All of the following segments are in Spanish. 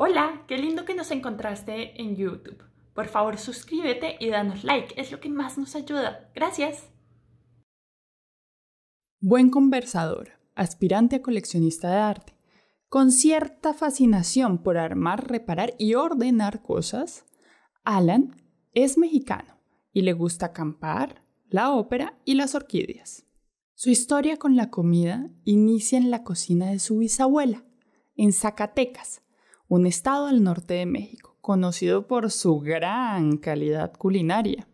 Hola, qué lindo que nos encontraste en YouTube. Por favor, suscríbete y danos like, es lo que más nos ayuda. Gracias. Buen conversador, aspirante a coleccionista de arte, con cierta fascinación por armar, reparar y ordenar cosas, Alan es mexicano y le gusta acampar, la ópera y las orquídeas. Su historia con la comida inicia en la cocina de su bisabuela, en Zacatecas, un estado al norte de México, conocido por su gran calidad culinaria.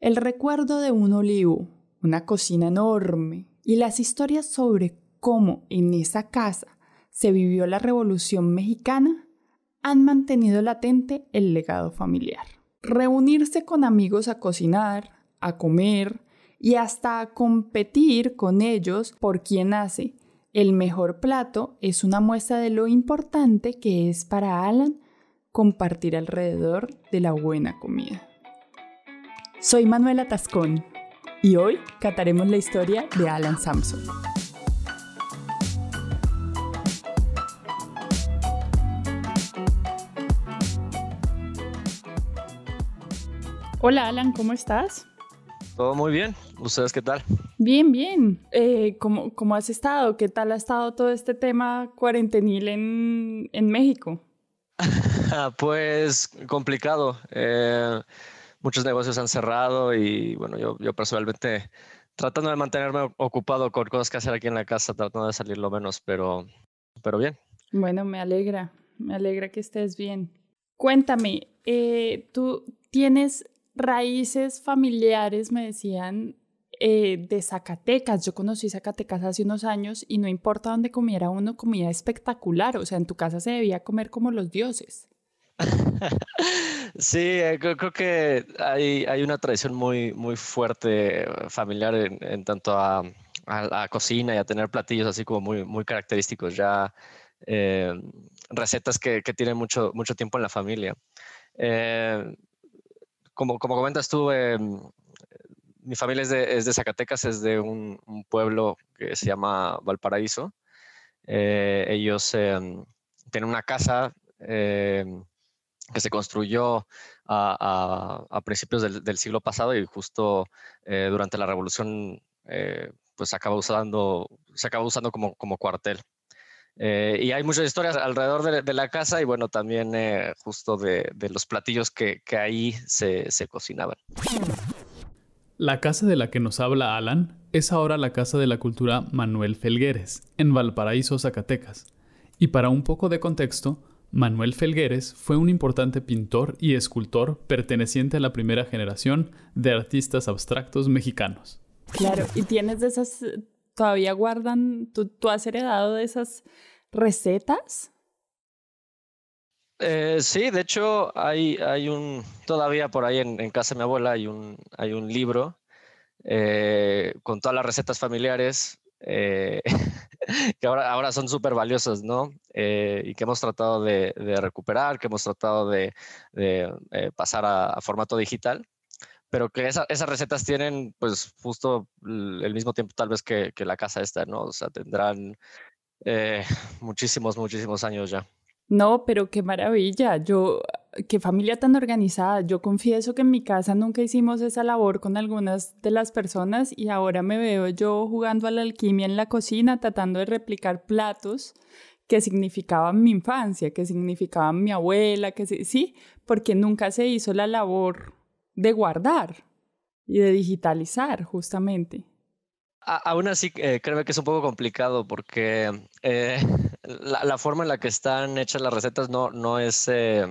El recuerdo de un olivo, una cocina enorme y las historias sobre cómo en esa casa se vivió la Revolución Mexicana han mantenido latente el legado familiar. Reunirse con amigos a cocinar, a comer y hasta a competir con ellos por quién hace el mejor plato es una muestra de lo importante que es para Alan compartir alrededor de la buena comida. Soy Manuela Tascón y hoy cataremos la historia de Alan Sampson. Hola Alan, ¿cómo estás? Todo muy bien, ¿ustedes qué tal? Bien, bien. Eh, ¿cómo, has estado? ¿Qué tal ha estado todo este tema cuarentenil en, en México? pues complicado. Eh, muchos negocios han cerrado y bueno, yo, personalmente tratando de mantenerme ocupado con cosas que hacer aquí en la casa, tratando de salir lo menos, pero, pero bien. Bueno, me alegra, me alegra que estés bien. Cuéntame, eh, tú tienes raíces familiares, me decían, eh, de Zacatecas. Yo conocí Zacatecas hace unos años y no importa dónde comiera uno, comía espectacular. O sea, en tu casa se debía comer como los dioses. Sí, eh, creo que hay, hay, una tradición muy, muy fuerte eh, familiar en, tanto a, la cocina y a tener platillos así como muy, muy característicos, ya recetas que, tienen mucho, mucho tiempo en la familia. como, como comentas tú, em, mi familia es de, Zacatecas, es de un, pueblo que se llama Valparaíso. Eh, ellos em, tienen una casa em, que se construyó a, principios del, siglo pasado y justo eh, durante la revolución eh, pues acaba usando, se acaba usando como, cuartel. y hay muchas historias alrededor de, la casa y bueno, también justo de, los platillos que, ahí se, se cocinaban. La casa de la que nos habla Alan es ahora la casa de la cultura Manuel Felgueres, en Valparaíso, Zacatecas. Y para un poco de contexto, Manuel Felgueres fue un importante pintor y escultor perteneciente a la primera generación de artistas abstractos mexicanos. Claro, y tienes de esas, todavía guardan, tú, has heredado de esas recetas eh, sí, de hecho hay, hay un, todavía por ahí en, casa de mi abuela hay un, hay un libro eh, con todas las recetas familiares eh, que ahora, ahora son súper valiosas, ¿no? y que hemos tratado de, recuperar, que hemos tratado de, pasar a, formato digital, pero que esas recetas tienen pues justo el mismo tiempo tal vez que, la casa esta, ¿no? O sea, tendrán muchísimos, muchísimos años ya. No, pero qué maravilla. Yo, qué familia tan organizada. Yo confieso que en mi casa nunca hicimos esa labor con algunas de las personas y ahora me veo yo jugando a la alquimia en la cocina, tratando de replicar platos que significaban mi infancia, que significaban mi abuela, que sí, porque nunca se hizo la labor de guardar y de digitalizar justamente. aún así, eh, créeme que es un poco complicado porque eh, la, forma en la que están hechas las recetas no, no es, eh,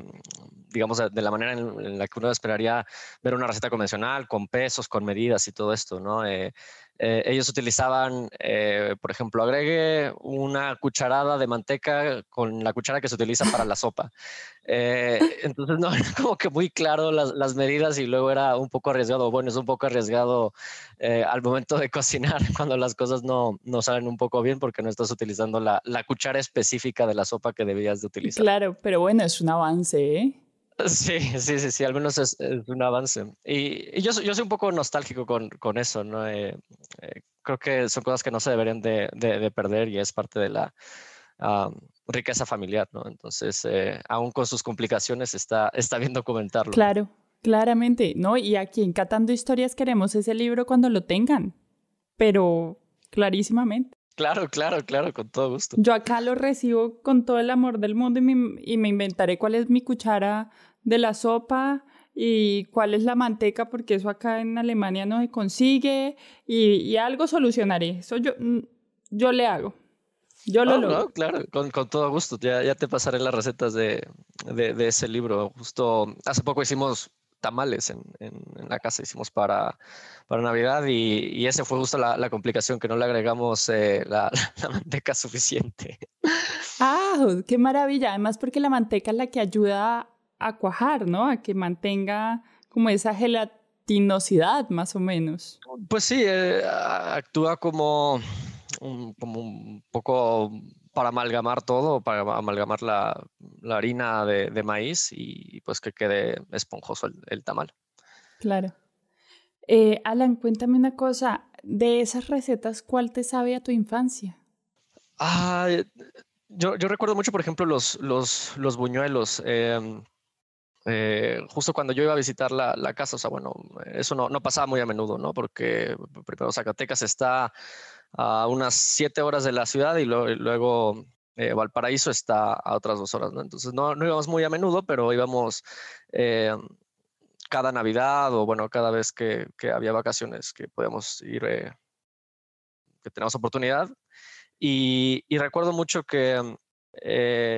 digamos, de la manera en, la que uno esperaría ver una receta convencional, con pesos, con medidas y todo esto, ¿no? Eh, eh, ellos utilizaban, eh, por ejemplo, agregue una cucharada de manteca con la cuchara que se utiliza para la sopa. entonces, no, era como que muy claro las, las, medidas y luego era un poco arriesgado. Bueno, es un poco arriesgado al momento de cocinar cuando las cosas no, no, salen un poco bien porque no estás utilizando la, la, cuchara específica de la sopa que debías de utilizar. Claro, pero bueno, es un avance, ¿eh? Sí, sí, sí, sí, al menos es, un avance. Y, yo, yo, soy un poco nostálgico con, con eso, ¿no? Eh, eh, creo que son cosas que no se deberían de, de, perder y es parte de la riqueza familiar, ¿no? Entonces, eh, aún con sus complicaciones, está, está bien documentarlo. Claro, claramente, ¿no? Y aquí en Catando Historias queremos ese libro cuando lo tengan, pero clarísimamente. Claro, claro, claro, con todo gusto. Yo acá lo recibo con todo el amor del mundo y me, inventaré cuál es mi cuchara de la sopa y cuál es la manteca, porque eso acá en Alemania no se consigue y, algo solucionaré. Eso yo, mm, yo le hago. Yo lo hago. claro, con, todo gusto. Ya, ya te pasaré las recetas de, de, ese libro. Justo hace poco hicimos tamales en, la casa, hicimos para, para Navidad y, y esa fue justo la, la, complicación, que no le agregamos eh, la, manteca suficiente. ¡Ah! ¡Qué maravilla! Además porque la manteca es la que ayuda a cuajar, ¿no? A que mantenga como esa gelatinosidad más o menos. Pues sí, eh, actúa como un, como un poco para amalgamar todo, para amalgamar la, harina de, de, maíz y pues que quede esponjoso el, tamal. Claro. Eh, Alan, cuéntame una cosa, de esas recetas, ¿cuál te sabe a tu infancia? Ah, yo, recuerdo mucho, por ejemplo, los, los, buñuelos. Em, eh, justo cuando yo iba a visitar la, casa, o sea, bueno, eso no, pasaba muy a menudo, ¿no? Porque primero Zacatecas está a unas siete horas de la ciudad y luego eh, Valparaíso está a otras dos horas, ¿no? Entonces no, no íbamos muy a menudo, pero íbamos eh, cada Navidad o bueno, cada vez que, había vacaciones que podíamos ir, eh, que teníamos oportunidad. Y, recuerdo mucho que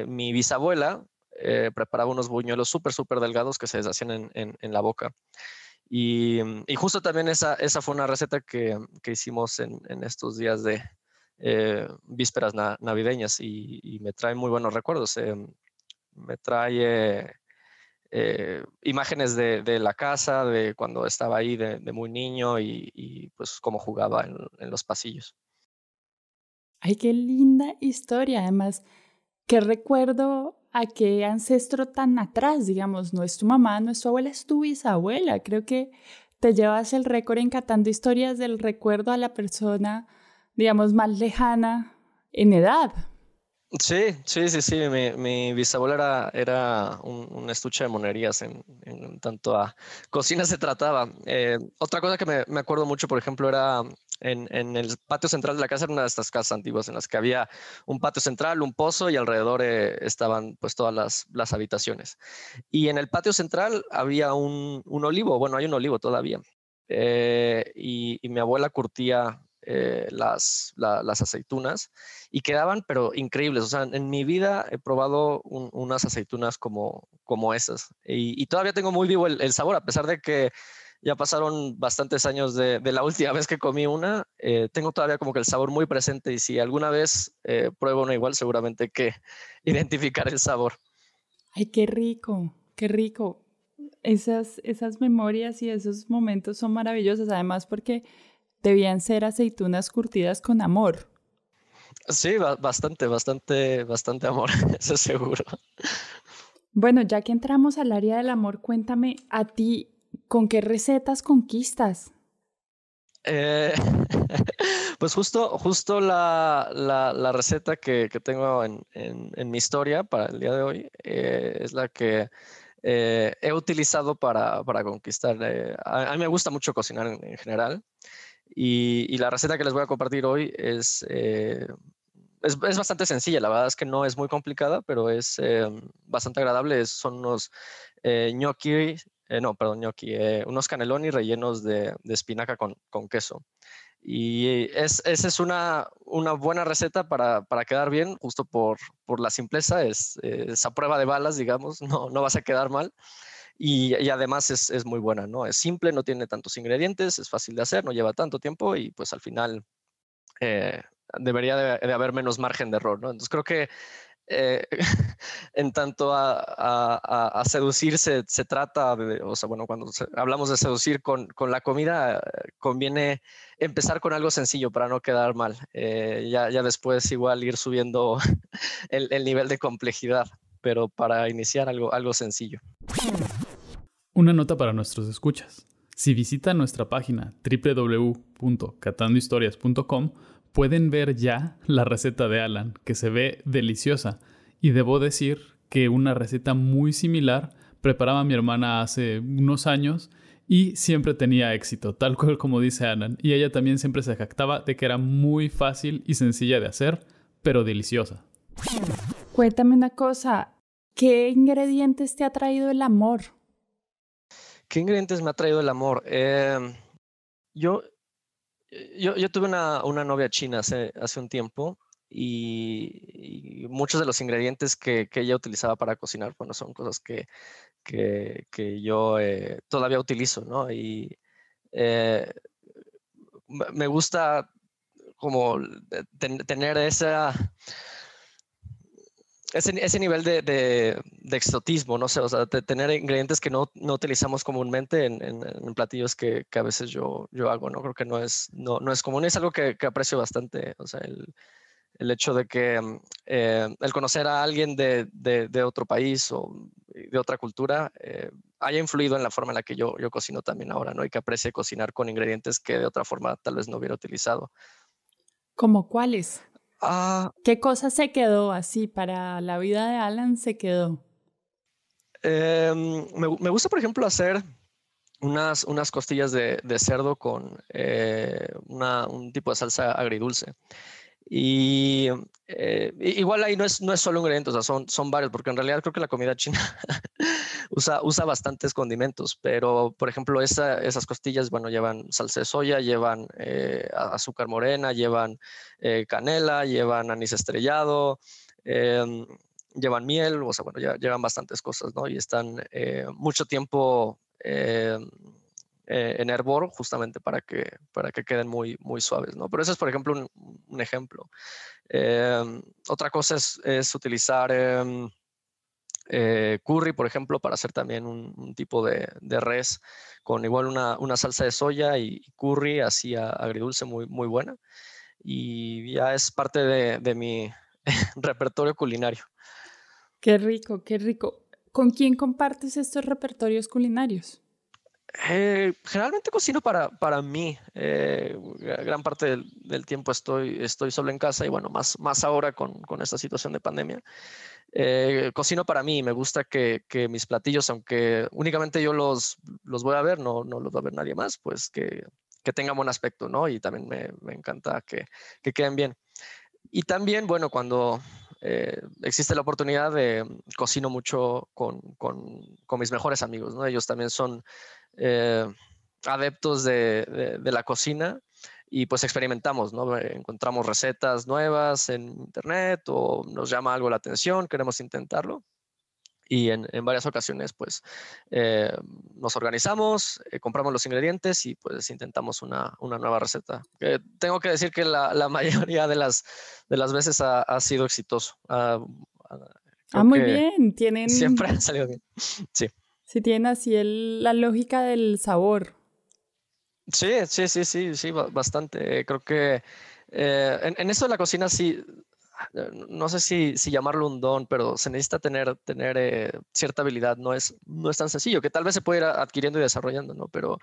mi bisabuela preparaba unos buñuelos súper, súper delgados que se deshacían en, la boca. Y, justo también esa, fue una receta que, que hicimos en estos días de, eh, vísperas navideñas y, me trae muy buenos recuerdos. Eh, me trae eh, imágenes de, la casa, de cuando estaba ahí de, muy niño y, pues cómo jugaba en, en, los pasillos. Ay, qué linda historia. Además, qué recuerdo a qué ancestro tan atrás, digamos, no es tu mamá, no es tu abuela, es tu bisabuela. Creo que te llevas el récord encantando historias del recuerdo a la persona digamos, más lejana en edad. Sí, sí, sí, sí. Mi, bisabuela era, era un, estuche de monerías en, en, tanto a cocina se trataba. Eh, otra cosa que me, acuerdo mucho, por ejemplo, era en, el patio central de la casa, era una de estas casas antiguas en las que había un patio central, un pozo y alrededor eh, estaban pues todas las, habitaciones. Y en el patio central había un, olivo, bueno, hay un olivo todavía. Eh, y, y mi abuela curtía eh, las, las, aceitunas y quedaban, pero increíbles. O sea, en mi vida he probado unas aceitunas como, como esas. Y, todavía tengo muy vivo el, sabor, a pesar de que ya pasaron bastantes años de, la última vez que comí una. Eh, tengo todavía como que el sabor muy presente y si alguna vez eh, pruebo una igual, seguramente que identificar el sabor. Ay, qué rico, qué rico. Esas, esas memorias y esos momentos son maravillosos, además porque debían ser aceitunas curtidas con amor. Sí, bastante, bastante, bastante amor, eso seguro. Bueno, ya que entramos al área del amor, cuéntame a ti, ¿con qué recetas conquistas? Eh, pues justo, justo la, receta que, tengo en, mi historia para el día de hoy eh, es la que eh, he utilizado para, conquistar. A, mí me gusta mucho cocinar en general. Y, la receta que les voy a compartir hoy eh, es, es, bastante sencilla, la verdad es que no es muy complicada, pero es eh, bastante agradable. son unos eh, gnocchi, eh, no, perdón, gnocchi, unos caneloni rellenos de, espinaca con, queso. Y esa es una, una buena receta para, para, quedar bien, justo por, por la simpleza, es esa prueba de balas, digamos, no, no vas a quedar mal y, además es, muy buena, ¿no? Es simple, no tiene tantos ingredientes, es fácil de hacer, no lleva tanto tiempo y pues al final eh, debería de, haber menos margen de error, ¿no? Entonces creo que eh, en tanto a, a, seducir se, trata, de, o sea, bueno, cuando hablamos de seducir con, la comida, conviene empezar con algo sencillo para no quedar mal. Eh, ya, después igual ir subiendo el, nivel de complejidad, pero para iniciar algo, algo sencillo. Una nota para nuestros escuchas. Si visitan nuestra página www.catandohistorias.com pueden ver ya la receta de Alan, que se ve deliciosa. Y debo decir que una receta muy similar preparaba mi hermana hace unos años y siempre tenía éxito, tal cual como dice Alan. Y ella también siempre se jactaba de que era muy fácil y sencilla de hacer, pero deliciosa. Cuéntame una cosa, ¿qué ingredientes te ha traído el amor? ¿Qué ingredientes me ha traído el amor? Em, yo, yo, tuve una, una novia china hace, hace un tiempo y, muchos de los ingredientes que, que, ella utilizaba para cocinar, bueno, son cosas que, que, que yo eh, todavía utilizo, ¿no? Y eh, me gusta como eh, tener esa ese, ese nivel de, exotismo, no sé, o sea, de tener ingredientes que no, utilizamos comúnmente en, platillos que, a veces yo, yo hago, ¿no? Creo que no es, no, es común, es algo que, aprecio bastante, o sea, el, el hecho de que mm, eh, el conocer a alguien de, otro país o de otra cultura eh, haya influido en la forma en la que yo, yo cocino también ahora, ¿no? Y que aprecie cocinar con ingredientes que de otra forma tal vez no hubiera utilizado. ¿Como cuáles? Ah. ¿Qué cosa se quedó así para la vida de Alan? Se quedó. Em, me, me, gusta, por ejemplo, hacer unas, unas costillas de, de cerdo con eh, una, un tipo de salsa agridulce. Y eh, igual ahí no es, no es solo un ingrediente, son, son varios, porque en realidad creo que la comida china usa, usa bastantes condimentos, pero por ejemplo, esas costillas, bueno, llevan salsa de soya, llevan eh, azúcar morena, llevan eh, canela, llevan anís estrellado, em, llevan miel, o sea, bueno, ya, llevan bastantes cosas, ¿no? Y están mucho tiempo em, eh, en hervor justamente para que, para que queden muy, muy suaves, ¿no? Pero ese es, por ejemplo, un, ejemplo. Em, otra cosa es, utilizar em, eh, curry, por ejemplo, para hacer también un, tipo de, res con igual una, salsa de soya y curry así agridulce muy, muy buena. Y ya es parte de, de mi repertorio culinario. Qué rico, qué rico. ¿Con quién compartes estos repertorios culinarios? Eh, generalmente cocino para, para mí. Eh, gran parte del, tiempo estoy, estoy solo en casa y bueno, más, más ahora con, con esta situación de pandemia. Eh, cocino para mí, me gusta que, que, mis platillos, aunque únicamente yo los, los voy a ver, no, no los va a ver nadie más, pues que, que tengan buen aspecto, ¿no? Y también me, me encanta que, que queden bien. Y también, bueno, cuando eh, existe la oportunidad de mm, cocino mucho con, mis mejores amigos, Ellos también son eh, adeptos de, la cocina y pues experimentamos, eh, Encontramos recetas nuevas en internet o nos llama algo la atención, queremos intentarlo y en, varias ocasiones pues eh, nos organizamos, eh, compramos los ingredientes y pues intentamos una, nueva receta. Eh, tengo que decir que la, mayoría de las, de las veces ha, sido exitoso. Ah, ah muy bien, tienen... Siempre ha salido bien, sí. Sí, tienen así la lógica del sabor. Sí, sí, sí, sí, sí, bastante. Creo que... en, en, eso de la cocina sí, eh, no sé si, si, llamarlo un don, pero se necesita tener, tener eh, cierta habilidad, no es, no es tan sencillo, que tal vez se puede ir adquiriendo y desarrollando, ¿no? Pero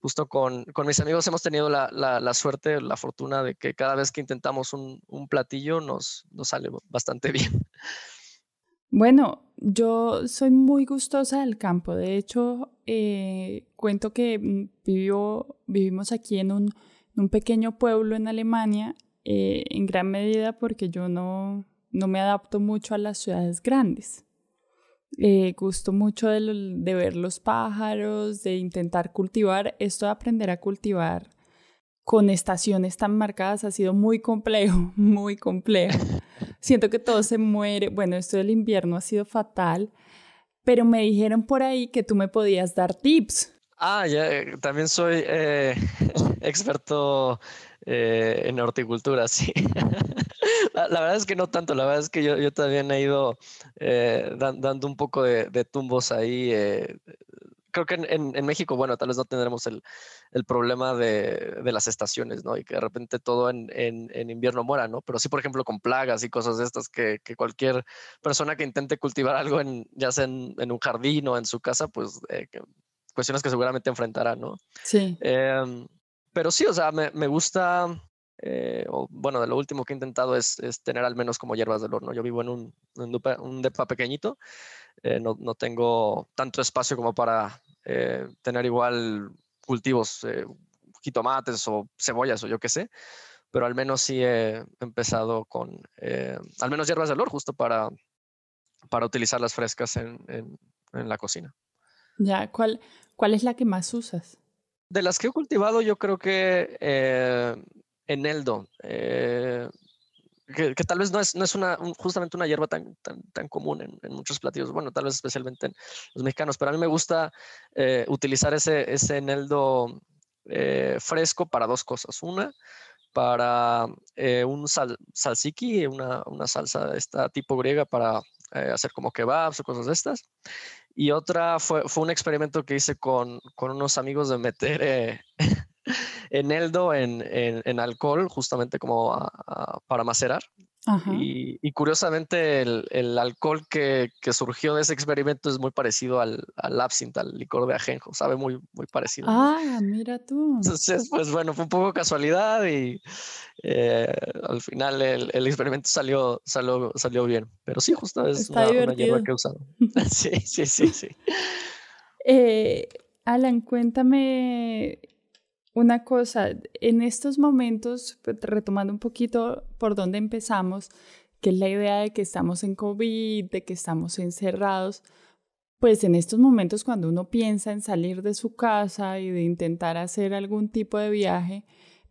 justo con, con mis amigos hemos tenido la, la, suerte, la fortuna de que cada vez que intentamos un, un platillo nos, nos sale bastante bien. Bueno, yo soy muy gustosa del campo. De hecho, eh, cuento que mm, vivió, vivimos aquí en un, en un, pequeño pueblo en Alemania eh, en gran medida porque yo no, no me adapto mucho a las ciudades grandes. Eh, gusto mucho de, ver los pájaros, de intentar cultivar. Esto de aprender a cultivar con estaciones tan marcadas ha sido muy complejo, muy complejo. Siento que todo se muere. Bueno, esto del invierno ha sido fatal, pero me dijeron por ahí que tú me podías dar tips. Ah, ya, eh, también soy experto eh, en horticultura, sí. la, verdad es que no tanto, la verdad es que yo, yo también he ido eh, dando un poco de, tumbos ahí. Eh, creo que en, México, bueno, tal vez no tendremos el, problema de, las estaciones, ¿no? Y que de repente todo en, invierno muera, ¿no? Pero sí, por ejemplo, con plagas y cosas de estas, que, cualquier persona que intente cultivar algo, en, ya sea en, un jardín o en su casa, pues cuestiones que seguramente enfrentará, ¿no? Sí. Em, pero sí, o sea, me, me gusta, eh, bueno, de lo último que he intentado es, es, tener al menos como hierbas del horno. Yo vivo en un, un, depa, pequeñito, eh, no, no, tengo tanto espacio como para eh, tener igual cultivos, jitomates o cebollas o yo qué sé, pero al menos sí he empezado con, al menos hierbas del horno, justo para, para utilizarlas frescas en, en, en la cocina. Ya, ¿cuál, ¿cuál es la que más usas? de las que he cultivado, yo creo que eh, Eneldo, eh, que, tal vez no es, una, justamente una hierba tan, común en, muchos platillos, bueno, tal vez especialmente en los mexicanos, pero a mí me gusta eh, utilizar ese, ese Eneldo fresco para dos cosas. Una, para un sal, salsiki, una, una salsa de esta tipo griega para eh, hacer como kebabs o cosas de estas. Y otra fue, un experimento que hice con, unos amigos de meter eh, eneldo en, en, en, alcohol, justamente como para macerar. Y, curiosamente el, alcohol que, surgió de ese experimento es muy parecido al, al absinthe, al licor de ajenjo, sabe muy, parecido. Ah, mira tú. Entonces, pues bueno, fue un poco casualidad y eh, al final el, experimento salió, salió, bien. Pero sí, justo es una, hierba que he usado. sí, sí, sí, sí. Eh, Alan, cuéntame una cosa, en estos momentos, pues, retomando un poquito por dónde empezamos, que es la idea de que estamos en COVID, de que estamos encerrados, pues en estos momentos cuando uno piensa en salir de su casa y de intentar hacer algún tipo de viaje,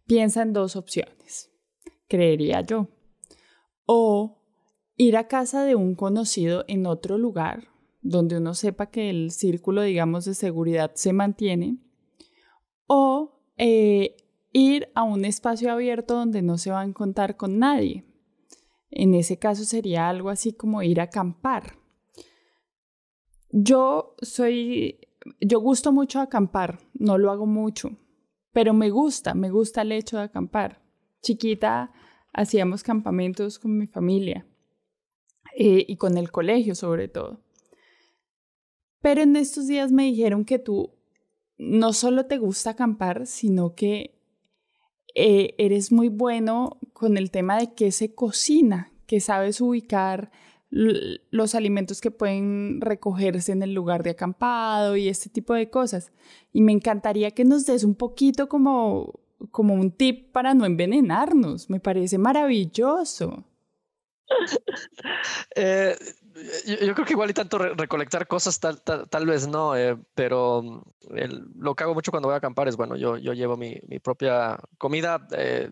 piensa en dos opciones, creería yo. O ir a casa de un conocido en otro lugar, donde uno sepa que el círculo, digamos, de seguridad se mantiene, o eh, ir a un espacio abierto donde no se va a encontrar con nadie. En ese caso sería algo así como ir a acampar. Yo soy, yo gusto mucho acampar, no lo hago mucho, pero me gusta, me gusta el hecho de acampar. Chiquita hacíamos campamentos con mi familia eh, y con el colegio sobre todo. Pero en estos días me dijeron que tú no solo te gusta acampar, sino que eh, eres muy bueno con el tema de qué se cocina, que sabes ubicar los alimentos que pueden recogerse en el lugar de acampado y este tipo de cosas. Y me encantaría que nos des un poquito como, como un tip para no envenenarnos. Me parece maravilloso. Eh, yo, creo que igual y tanto recolectar cosas tal, tal, vez no, eh, pero mm, lo que hago mucho cuando voy a acampar es, bueno, yo, yo llevo mi, mi propia comida. Eh,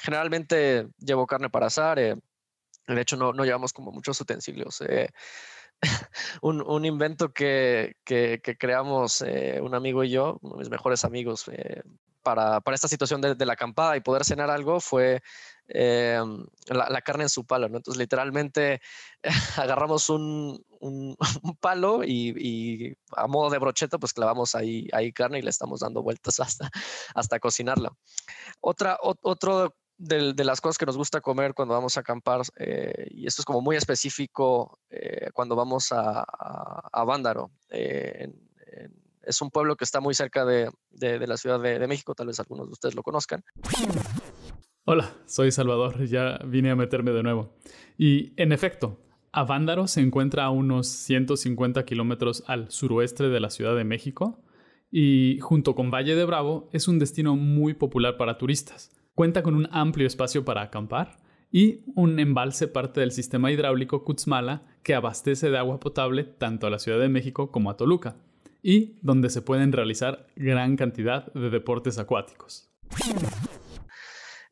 generalmente llevo carne para asar. Eh, de hecho, no, no, llevamos como muchos utensilios. Un, un, invento que, que, que creamos un amigo y yo, uno de mis mejores amigos, para, esta situación de, la acampada y poder cenar algo fue eh, la, carne en su palo, Entonces literalmente agarramos un, palo y, a modo de brocheta pues clavamos ahí, ahí carne y le estamos dando vueltas hasta, hasta cocinarla. Otra, otro de, las cosas que nos gusta comer cuando vamos a acampar, eh, y esto es como muy específico eh, cuando vamos a, a, Vándaro, es un pueblo que está muy cerca de, de, la Ciudad de, México, tal vez algunos de ustedes lo conozcan. Hola, soy Salvador, ya vine a meterme de nuevo. Y en efecto, Avándaro se encuentra a unos 150 kilómetros al suroeste de la Ciudad de México y junto con Valle de Bravo es un destino muy popular para turistas. Cuenta con un amplio espacio para acampar y un embalse parte del sistema hidráulico Kutzmala que abastece de agua potable tanto a la Ciudad de México como a Toluca y donde se pueden realizar gran cantidad de deportes acuáticos.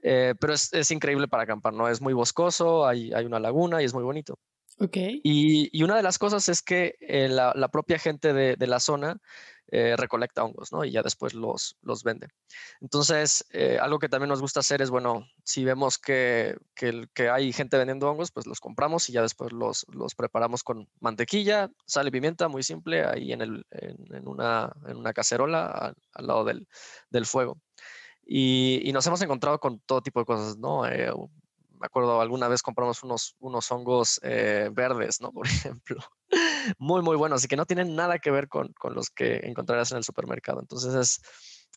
Eh, pero es, increíble para acampar, ¿no? Es muy boscoso, hay, hay una laguna y es muy bonito. ok Y, una de las cosas es que eh, la, propia gente de, de la zona eh, recolecta hongos, Y ya después los, los vende. Entonces, eh, algo que también nos gusta hacer es, bueno, si vemos que, que, hay gente vendiendo hongos, pues los compramos y ya después los, preparamos con mantequilla, sal y pimienta, muy simple, ahí en, el, en, una, cacerola al, lado del, fuego. Y, nos hemos encontrado con todo tipo de cosas, ¿no? Eh, me acuerdo alguna vez compramos unos, unos hongos verdes, ¿no? Por ejemplo, muy, muy bueno. Así que no tienen nada que ver con, los que encontrarás en el supermercado. Entonces es...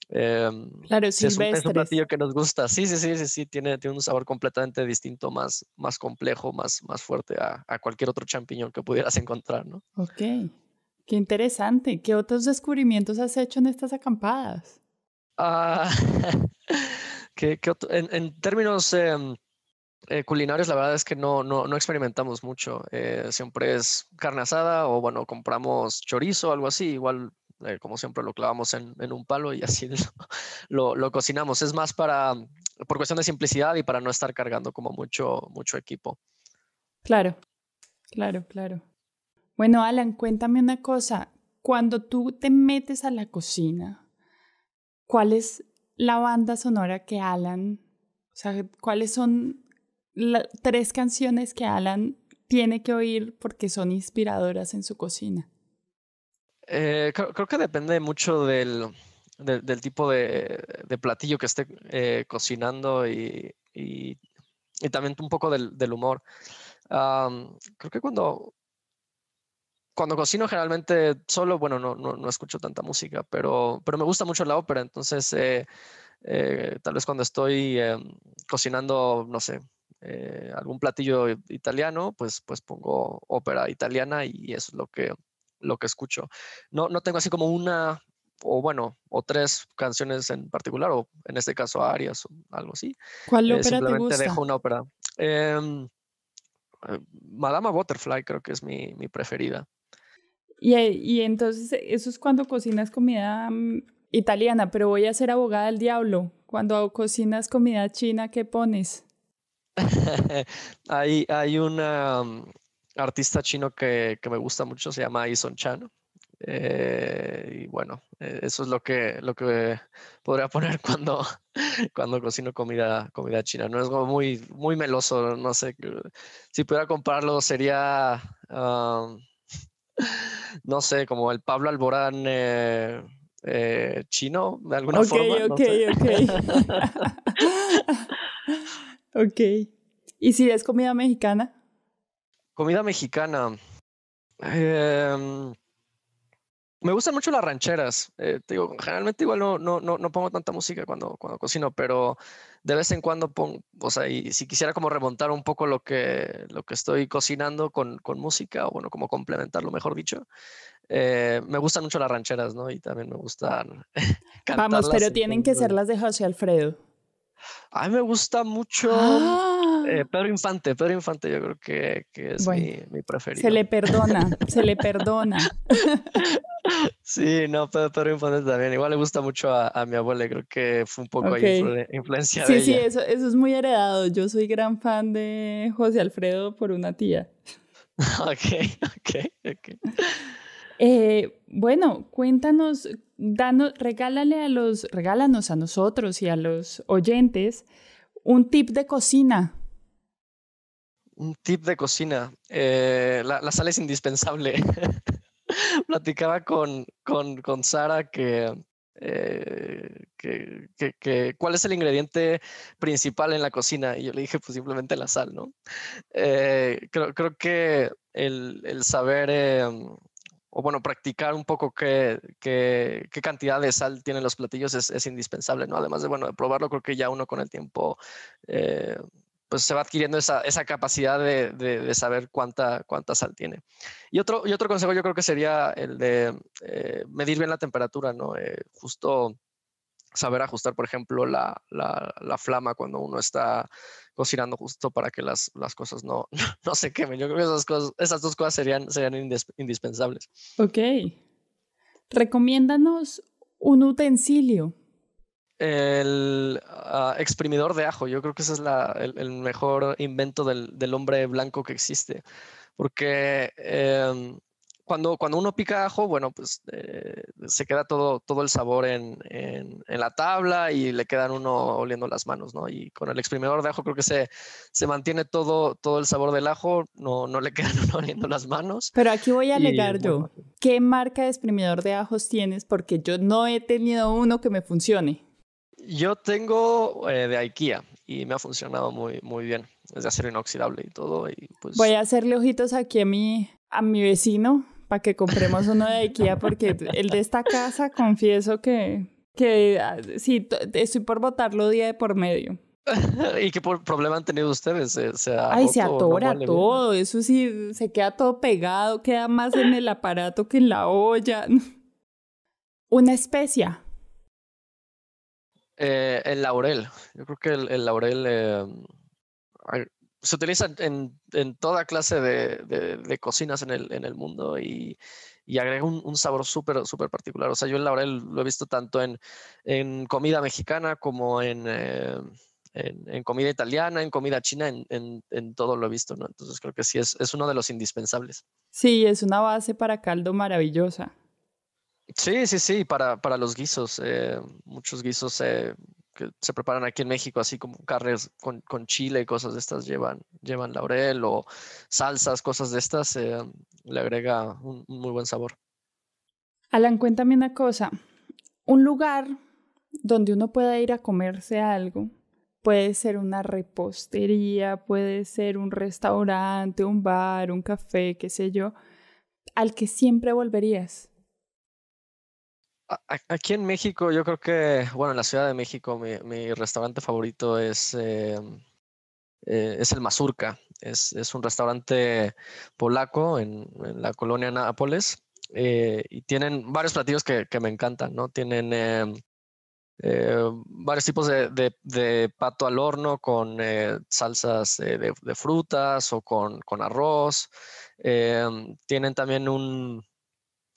Em, claro, un, es un, platillo que nos gusta. Sí, sí, sí, sí, sí, tiene, tiene un sabor completamente distinto, más, más complejo, más, más fuerte a, cualquier otro champiñón que pudieras encontrar, ¿no? Ok, qué interesante. ¿Qué otros descubrimientos has hecho en estas acampadas? Ah, en, términos... Em, eh, culinarios, la verdad es que no, no, experimentamos mucho. Eh, siempre es carne asada o, bueno, compramos chorizo o algo así. Igual, eh, como siempre, lo clavamos en, un palo y así lo, cocinamos. Es más para, por cuestión de simplicidad y para no estar cargando como mucho, mucho equipo. Claro, claro, claro. Bueno, Alan, cuéntame una cosa. Cuando tú te metes a la cocina, ¿cuál es la banda sonora que Alan, o sea, cuáles son tres canciones que Alan tiene que oír porque son inspiradoras en su cocina? Eh, creo, que depende mucho del, tipo de, platillo que esté eh, cocinando y, también un poco del, humor. creo que cuando, cuando cocino generalmente solo, bueno, no, no, escucho tanta música, pero, pero me gusta mucho la ópera, entonces eh, tal vez cuando estoy em, cocinando, no sé, eh, algún platillo italiano, pues, pues pongo ópera italiana y eso es lo que, lo que escucho. No, no tengo así como una o bueno, o tres canciones en particular, o en este caso arias o algo así. ¿Cuál eh, ópera te dejo una ópera. Em, eh, Madama Butterfly creo que es mi, preferida. Y, entonces, eso es cuando cocinas comida mm, italiana, pero voy a ser abogada del diablo. Cuando cocinas comida china, ¿qué pones? hay, hay mm, artista chino que, me gusta mucho, se llama Ison Chan. Eh, y bueno, eh, eso es lo que, lo que podría poner cuando, cuando cocino comida, comida china. No es como muy, muy meloso, no sé. Eh, si pudiera compararlo sería, no sé, como el Pablo Alborán chino, de alguna forma. Ok, ok, ok. Ok. ¿Y si es comida mexicana? Comida mexicana. Em, me gustan mucho las rancheras. Eh, te digo, generalmente igual no, no, no, pongo tanta música cuando, cuando cocino, pero de vez en cuando pongo, o sea, y si quisiera como remontar un poco lo que, lo que estoy cocinando con, con música, o bueno, como complementarlo, mejor dicho, eh, me gustan mucho las rancheras, ¿no? Y también me gustan Vamos, pero tienen que ser las de José Alfredo. A mí me gusta mucho eh, ah. Pedro Infante. Pedro Infante yo creo que, que es mi, mi, preferido. Se le perdona, se le perdona. sí, no, Pedro, Pedro, Infante también. Igual le gusta mucho a, mi abuela. Creo que fue un poco ahí influencia sí, Sí, eso, eso es muy heredado. Yo soy gran fan de José Alfredo por una tía. ok, ok, ok. Eh, bueno, cuéntanos danos, regálale a los, regálanos a nosotros y a los oyentes un tip de cocina. Un tip de cocina. Eh, la, sal es indispensable. Platicaba con, con, con, Sara eh, que, cuál es el ingrediente principal en la cocina. Y yo le dije, pues simplemente la sal, ¿no? Eh, creo, creo, que el, el saber em, o bueno, practicar un poco qué, qué, cantidad de sal tienen los platillos es, indispensable, ¿no? Además de, bueno, de probarlo, creo que ya uno con el tiempo, eh, pues se va adquiriendo esa, capacidad de, saber cuánta, cuánta sal tiene. Y otro, y otro consejo yo creo que sería el de eh, medir bien la temperatura, ¿no? Eh, justo saber ajustar, por ejemplo, la, la flama cuando uno está cocinando justo para que las, cosas no, se quemen. Yo creo que esas, esas dos cosas serían, serían indispensables. Ok. Recomiéndanos un utensilio. El ah, exprimidor de ajo, yo creo que ese es el, mejor invento del, hombre blanco que existe, porque em, cuando, cuando uno pica ajo, bueno, pues eh, se queda todo, todo el sabor en, en, la tabla y le quedan uno oliendo las manos, ¿no? Y con el exprimidor de ajo creo que se, se mantiene todo, todo el sabor del ajo, no, no le quedan uno oliendo las manos. Pero aquí voy a alegar yo, ¿qué marca de exprimidor de ajos tienes? Porque yo no he tenido uno que me funcione. Yo tengo eh, de IKEA y me ha funcionado muy, muy bien. Es de acero inoxidable y todo. Y pues... Voy a hacerle ojitos aquí a mi, a mi vecino para que compremos uno de Ikea, porque el de esta casa confieso que, que ah, sí, estoy por votarlo día de por medio. ¿Y qué problema han tenido ustedes? Eh, ¿Se, Ay, se atora todo, eso sí, se queda todo pegado, queda más en el aparato que en la olla. Una especia. Eh, el laurel, yo creo que el, laurel... Eh, se utiliza en, toda clase de, cocinas en el, en el mundo y, y agrega un, sabor súper, súper particular. O sea, yo el laurel lo he visto tanto en, comida mexicana como eh, en, en, comida italiana, en comida china, en, todo lo he visto, ¿no? Entonces creo que sí, es, uno de los indispensables. Sí, es una base para caldo maravillosa. Sí, sí, sí, para, para los guisos. Eh, muchos guisos eh, que se preparan aquí en México, así como carnes con, chile y cosas de estas, llevan, llevan laurel o salsas, cosas de estas, eh, le agrega un, muy buen sabor. Alan, cuéntame una cosa. Un lugar donde uno pueda ir a comerse algo, puede ser una repostería, puede ser un restaurante, un bar, un café, qué sé yo, al que siempre volverías. Aquí en México, yo creo que, bueno, en la Ciudad de México, mi, restaurante favorito es, eh, eh, es el Mazurka. Es, un restaurante polaco en, la colonia Nápoles eh, y tienen varios platillos que, me encantan, ¿no? Tienen varios tipos de, pato al horno con salsas de, frutas o con arroz. tienen también un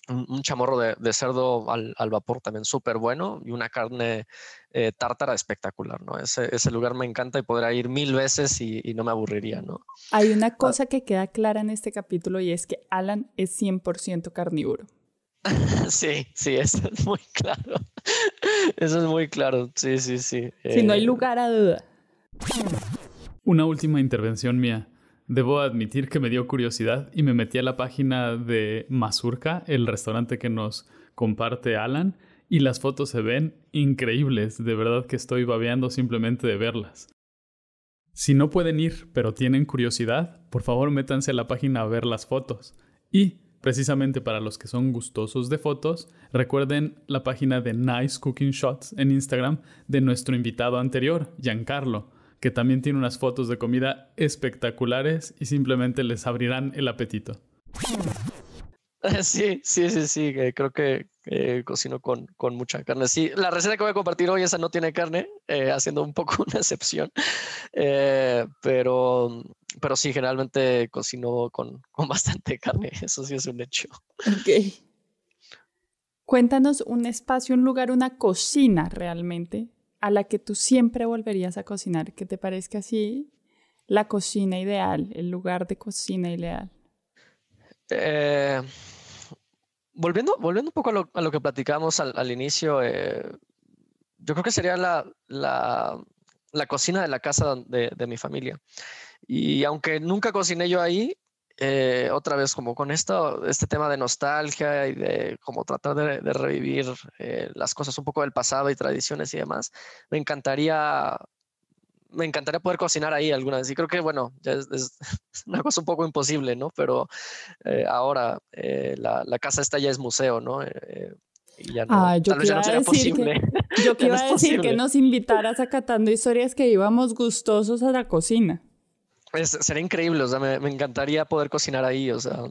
un, chamorro de, cerdo al, vapor también súper bueno y una carne eh, tártara espectacular, ¿no? Ese, ese, lugar me encanta y podría ir mil veces y, no me aburriría, ¿no? Hay una ah. cosa que queda clara en este capítulo y es que Alan es 100% carnívoro. Sí, sí, eso es muy claro. Eso es muy claro, sí, sí, sí. Si no hay eh, lugar a duda. Una última intervención mía. Debo admitir que me dio curiosidad y me metí a la página de Mazurka, el restaurante que nos comparte Alan, y las fotos se ven increíbles, de verdad que estoy babeando simplemente de verlas. Si no pueden ir, pero tienen curiosidad, por favor métanse a la página a ver las fotos. Y, precisamente para los que son gustosos de fotos, recuerden la página de Nice Cooking Shots en Instagram de nuestro invitado anterior, Giancarlo que también tiene unas fotos de comida espectaculares y simplemente les abrirán el apetito. Sí, sí, sí, sí, creo que eh, cocino con, mucha carne. Sí, la receta que voy a compartir hoy, esa no tiene carne, eh, haciendo un poco una excepción, eh, pero, pero sí, generalmente cocino con, con, bastante carne, eso sí es un hecho. Ok. Cuéntanos un espacio, un lugar, una cocina realmente a la que tú siempre volverías a cocinar, que te parezca así la cocina ideal, el lugar de cocina ideal. Eh, volviendo, volviendo un poco a lo, que platicamos al, inicio, eh, yo creo que sería la, cocina de la casa de, de, mi familia. Y aunque nunca cociné yo ahí, eh, otra vez como con esto, este tema de nostalgia y de como tratar de, revivir eh, las cosas un poco del pasado y tradiciones y demás, me encantaría, me encantaría poder cocinar ahí alguna vez. Y creo que, bueno, ya es, una cosa un poco imposible, ¿no? Pero eh, ahora la, casa esta ya es museo, ¿no? ya no, yo no posible. yo quiero iba decir que nos invitaras a Catando Historias que íbamos gustosos a la cocina sería increíble, o sea, me, encantaría poder cocinar ahí, o sea,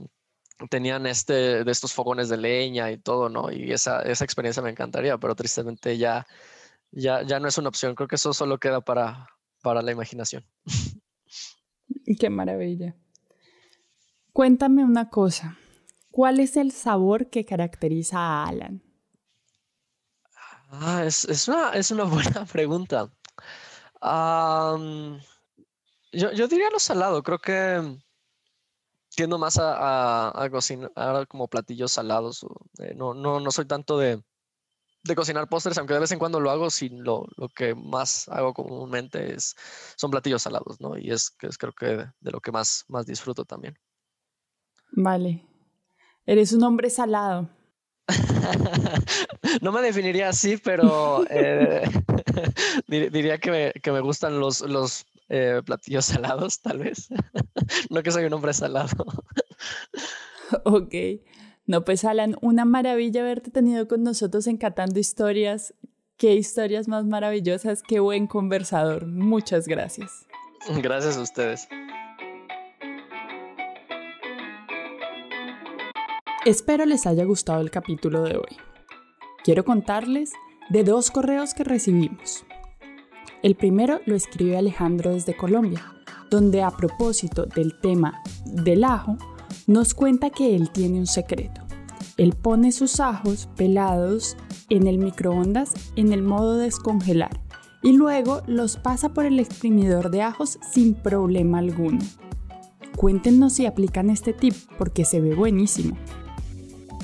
tenían este, de estos fogones de leña y todo, ¿no? Y esa, esa experiencia me encantaría, pero tristemente ya, ya, ya no es una opción, creo que eso solo queda para, para la imaginación. Qué maravilla. Cuéntame una cosa, ¿cuál es el sabor que caracteriza a Alan? Ah, es, es, una, es una buena pregunta. Yo, diría lo salado, creo que tiendo más a, a, cocinar como platillos salados. Eh, no, no, soy tanto de, cocinar postres, aunque de vez en cuando lo hago, lo, que más hago comúnmente es, son platillos salados, ¿no? Y es, es creo que de, lo que más, más disfruto también. Vale. Eres un hombre salado. no me definiría así, pero eh, diría que me, gustan los, los, eh, platillos salados, tal vez. no que soy un hombre salado. ok. No, pues Alan, una maravilla haberte tenido con nosotros encantando historias. Qué historias más maravillosas, qué buen conversador. Muchas gracias. Gracias a ustedes. Espero les haya gustado el capítulo de hoy. Quiero contarles de dos correos que recibimos. El primero lo escribe Alejandro desde Colombia, donde a propósito del tema del ajo, nos cuenta que él tiene un secreto. Él pone sus ajos pelados en el microondas en el modo descongelar y luego los pasa por el exprimidor de ajos sin problema alguno. Cuéntenos si aplican este tip porque se ve buenísimo.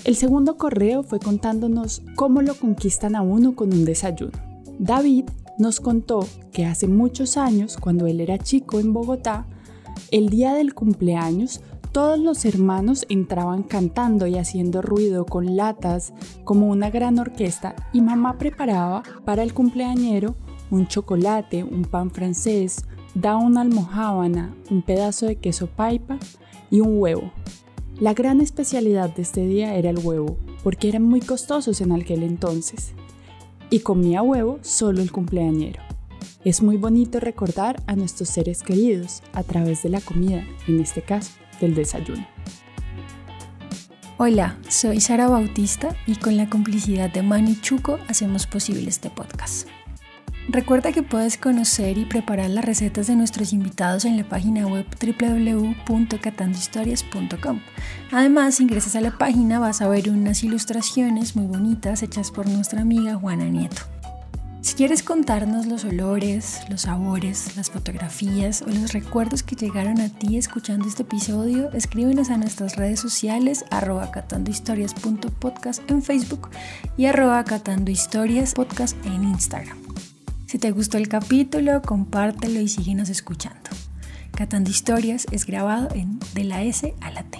El segundo correo fue contándonos cómo lo conquistan a uno con un desayuno. David nos contó que hace muchos años, cuando él era chico en Bogotá, el día del cumpleaños, todos los hermanos entraban cantando y haciendo ruido con latas como una gran orquesta y mamá preparaba para el cumpleañero un chocolate, un pan francés, da una almohábana, un pedazo de queso paipa y un huevo. La gran especialidad de este día era el huevo, porque eran muy costosos en aquel entonces y comía huevo solo el cumpleañero. Es muy bonito recordar a nuestros seres queridos a través de la comida, en este caso, del desayuno. Hola, soy Sara Bautista y con la complicidad de Manu Chuco hacemos posible este podcast. Recuerda que puedes conocer y preparar las recetas de nuestros invitados en la página web www.catandohistorias.com. Además, si ingresas a la página vas a ver unas ilustraciones muy bonitas hechas por nuestra amiga Juana Nieto. Si quieres contarnos los olores, los sabores, las fotografías o los recuerdos que llegaron a ti escuchando este episodio, escríbenos a nuestras redes sociales arroba catandohistorias.podcast en Facebook y arroba catandohistorias.podcast en Instagram. Si te gustó el capítulo, compártelo y síguenos escuchando. Catando Historias es grabado en De la S a la T.